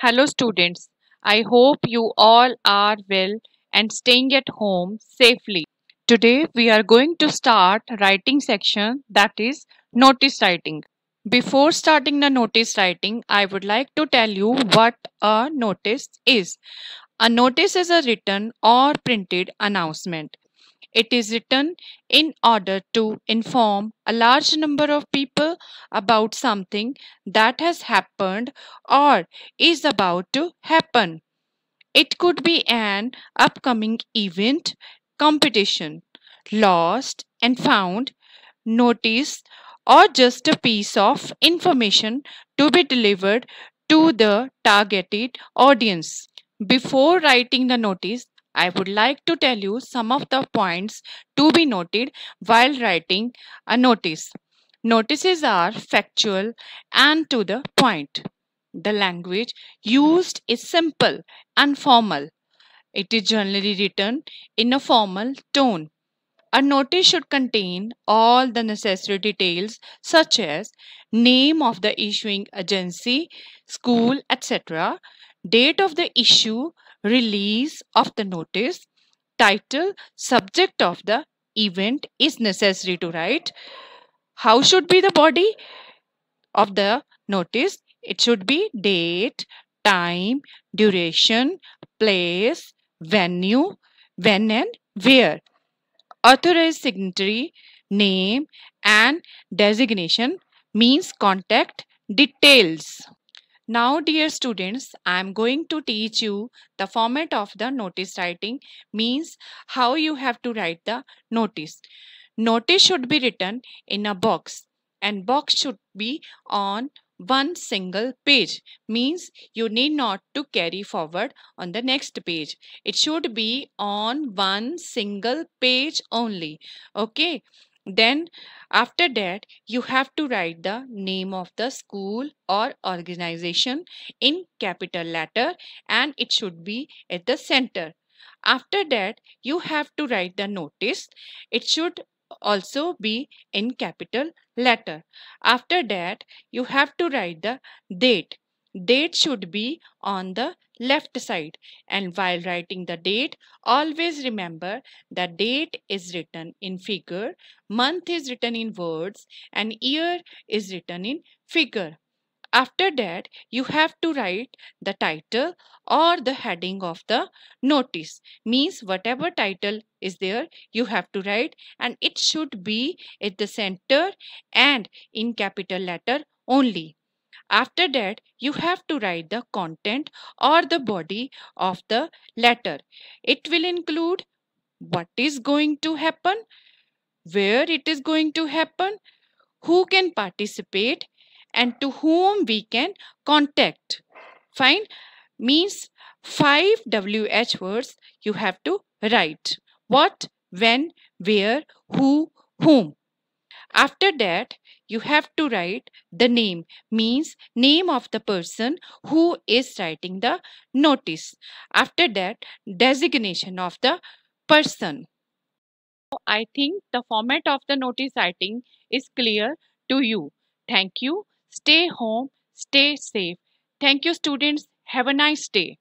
Hello students, I hope you all are well and staying at home safely. Today we are going to start writing section that is notice writing. Before starting the notice writing, I would like to tell you what a notice is. A notice is a written or printed announcement it is written in order to inform a large number of people about something that has happened or is about to happen. It could be an upcoming event, competition, lost and found, notice, or just a piece of information to be delivered to the targeted audience. Before writing the notice, I would like to tell you some of the points to be noted while writing a notice. Notices are factual and to the point. The language used is simple and formal. It is generally written in a formal tone. A notice should contain all the necessary details such as name of the issuing agency, school, etc., date of the issue, release of the notice, title, subject of the event is necessary to write. How should be the body of the notice? It should be date, time, duration, place, venue, when and where. Authorized signatory, name and designation means contact details. Now dear students, I am going to teach you the format of the notice writing means how you have to write the notice. Notice should be written in a box and box should be on one single page means you need not to carry forward on the next page. It should be on one single page only. Okay. Then after that, you have to write the name of the school or organization in capital letter and it should be at the center. After that, you have to write the notice. It should also be in capital letter. After that, you have to write the date. Date should be on the left side and while writing the date always remember that date is written in figure month is written in words and year is written in figure after that you have to write the title or the heading of the notice means whatever title is there you have to write and it should be at the center and in capital letter only after that, you have to write the content or the body of the letter. It will include what is going to happen, where it is going to happen, who can participate, and to whom we can contact. Fine? Means 5 WH words you have to write. What, when, where, who, whom. After that, you have to write the name means name of the person who is writing the notice. After that, designation of the person. I think the format of the notice writing is clear to you. Thank you. Stay home. Stay safe. Thank you students. Have a nice day.